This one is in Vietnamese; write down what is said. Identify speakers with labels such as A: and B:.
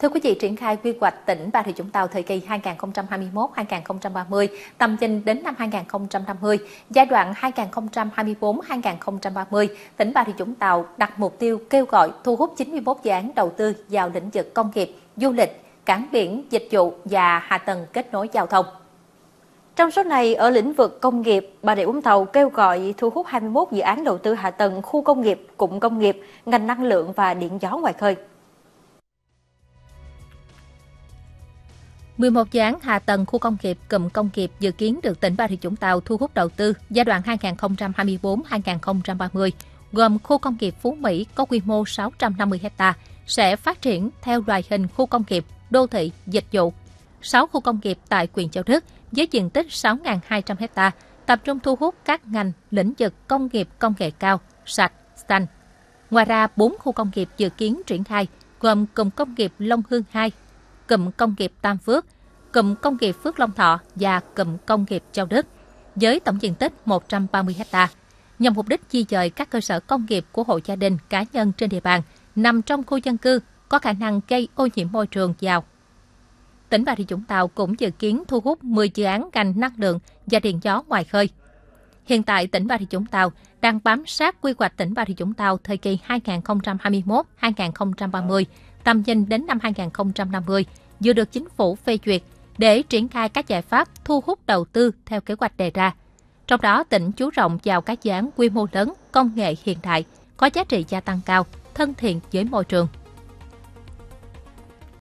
A: Thưa quý vị, triển khai quy hoạch tỉnh Bà Rịa Vũng Tàu thời kỳ 2021-2030, tầm nhìn đến năm 2050, giai đoạn 2024-2030, tỉnh Bà Rịa Vũng Tàu đặt mục tiêu kêu gọi thu hút 91 dự án đầu tư vào lĩnh vực công nghiệp, du lịch, cảng biển, dịch vụ và hạ tầng kết nối giao thông.
B: Trong số này, ở lĩnh vực công nghiệp, Bà Rịa Vũng Tàu kêu gọi thu hút 21 dự án đầu tư hạ tầng khu công nghiệp, cụm công nghiệp, ngành năng lượng và điện gió ngoài khơi.
A: 11 dự án hạ tầng khu công nghiệp cụm công nghiệp dự kiến được tỉnh Bà Rịa Vũng Tàu thu hút đầu tư giai đoạn 2024-2030, gồm khu công nghiệp Phú Mỹ có quy mô 650 ha sẽ phát triển theo loại hình khu công nghiệp, đô thị, dịch vụ. 6 khu công nghiệp tại quyền Châu Đức với diện tích 6.200 ha, tập trung thu hút các ngành, lĩnh vực công nghiệp công nghệ cao, sạch, xanh. Ngoài ra, 4 khu công nghiệp dự kiến triển khai gồm cụm công nghiệp Long Hương 2 cụm công nghiệp Tam Phước, cụm công nghiệp Phước Long Thọ và cụm công nghiệp Châu Đức với tổng diện tích 130 ha nhằm mục đích di dời các cơ sở công nghiệp của hộ gia đình cá nhân trên địa bàn nằm trong khu dân cư có khả năng gây ô nhiễm môi trường vào. Tỉnh Bà Rịa Vũng Tàu cũng dự kiến thu hút 10 dự án ngành năng lượng và điện gió ngoài khơi. Hiện tại, tỉnh Bà Rịa Vũng Tàu đang bám sát quy hoạch tỉnh Bà Rịa Vũng Tàu thời kỳ 2021-2030 tầm nhìn đến năm 2050 vừa được chính phủ phê duyệt để triển khai các giải pháp thu hút đầu tư theo kế hoạch đề ra. Trong đó, tỉnh chú trọng vào các dự án quy mô lớn, công nghệ hiện đại, có giá trị gia tăng cao, thân thiện với môi trường.